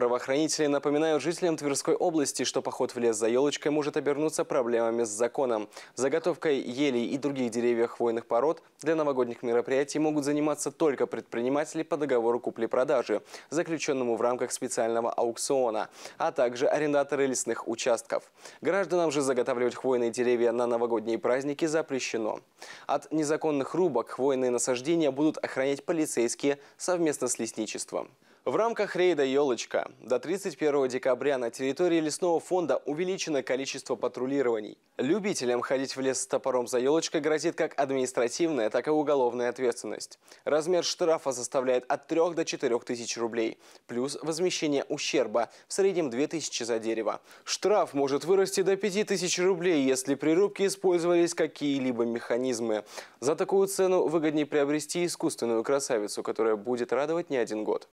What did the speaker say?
Правоохранители напоминают жителям Тверской области, что поход в лес за елочкой может обернуться проблемами с законом. Заготовкой елей и других деревьев хвойных пород для новогодних мероприятий могут заниматься только предприниматели по договору купли-продажи, заключенному в рамках специального аукциона, а также арендаторы лесных участков. Гражданам же заготавливать хвойные деревья на новогодние праздники запрещено. От незаконных рубок хвойные насаждения будут охранять полицейские совместно с лесничеством. В рамках рейда «Елочка» до 31 декабря на территории лесного фонда увеличено количество патрулирований. Любителям ходить в лес с топором за елочкой грозит как административная, так и уголовная ответственность. Размер штрафа составляет от 3 до 4 тысяч рублей, плюс возмещение ущерба, в среднем 2 тысячи за дерево. Штраф может вырасти до 5 тысяч рублей, если при рубке использовались какие-либо механизмы. За такую цену выгоднее приобрести искусственную красавицу, которая будет радовать не один год.